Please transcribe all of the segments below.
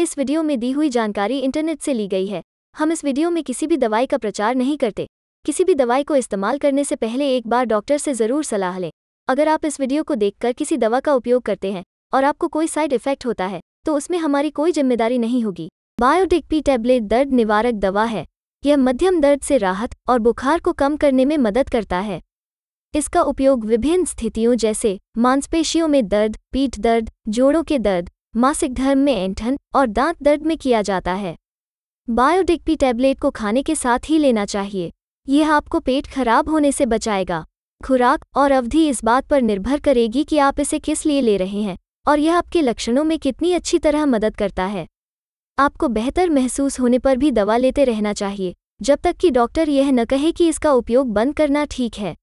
इस वीडियो में दी हुई जानकारी इंटरनेट से ली गई है हम इस वीडियो में किसी भी दवाई का प्रचार नहीं करते किसी भी दवाई को इस्तेमाल करने से पहले एक बार डॉक्टर से ज़रूर सलाह लें अगर आप इस वीडियो को देखकर किसी दवा का उपयोग करते हैं और आपको कोई साइड इफेक्ट होता है तो उसमें हमारी कोई जिम्मेदारी नहीं होगी बायोटिक पी टैबलेट दर्द निवारक दवा है यह मध्यम दर्द से राहत और बुखार को कम करने में मदद करता है इसका उपयोग विभिन्न स्थितियों जैसे मांसपेशियों में दर्द पीठ दर्द जोड़ों के दर्द मासिक धर्म में ऐंठन और दांत दर्द में किया जाता है बायोडिकपी टैबलेट को खाने के साथ ही लेना चाहिए यह आपको पेट खराब होने से बचाएगा खुराक और अवधि इस बात पर निर्भर करेगी कि आप इसे किस लिए ले रहे हैं और यह आपके लक्षणों में कितनी अच्छी तरह मदद करता है आपको बेहतर महसूस होने पर भी दवा लेते रहना चाहिए जब तक कि डॉक्टर यह न कहे कि इसका उपयोग बंद करना ठीक है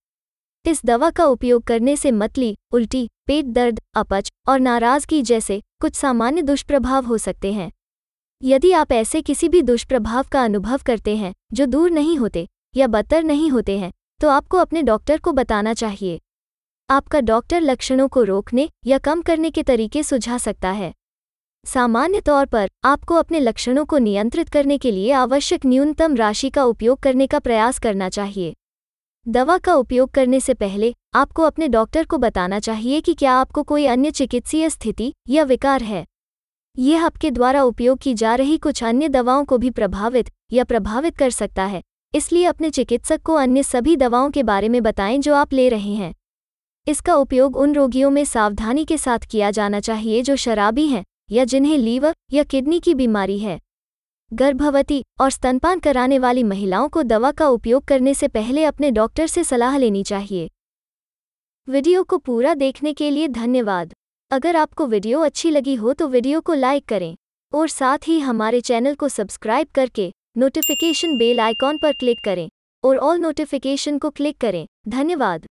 इस दवा का उपयोग करने से मतली उल्टी पेट दर्द अपच और नाराजगी जैसे कुछ सामान्य दुष्प्रभाव हो सकते हैं यदि आप ऐसे किसी भी दुष्प्रभाव का अनुभव करते हैं जो दूर नहीं होते या बदतर नहीं होते हैं तो आपको अपने डॉक्टर को बताना चाहिए आपका डॉक्टर लक्षणों को रोकने या कम करने के तरीके सुझा सकता है सामान्य तौर पर आपको अपने लक्षणों को नियंत्रित करने के लिए आवश्यक न्यूनतम राशि का उपयोग करने का प्रयास करना चाहिए दवा का उपयोग करने से पहले आपको अपने डॉक्टर को बताना चाहिए कि क्या आपको कोई अन्य चिकित्सीय स्थिति या विकार है यह आपके द्वारा उपयोग की जा रही कुछ अन्य दवाओं को भी प्रभावित या प्रभावित कर सकता है इसलिए अपने चिकित्सक को अन्य सभी दवाओं के बारे में बताएं जो आप ले रहे हैं इसका उपयोग उन रोगियों में सावधानी के साथ किया जाना चाहिए जो शराबी हैं या जिन्हें लीवर या किडनी की बीमारी है गर्भवती और स्तनपान कराने वाली महिलाओं को दवा का उपयोग करने से पहले अपने डॉक्टर से सलाह लेनी चाहिए वीडियो को पूरा देखने के लिए धन्यवाद अगर आपको वीडियो अच्छी लगी हो तो वीडियो को लाइक करें और साथ ही हमारे चैनल को सब्सक्राइब करके नोटिफिकेशन बेल आइकॉन पर क्लिक करें और ऑल नोटिफिकेशन को क्लिक करें धन्यवाद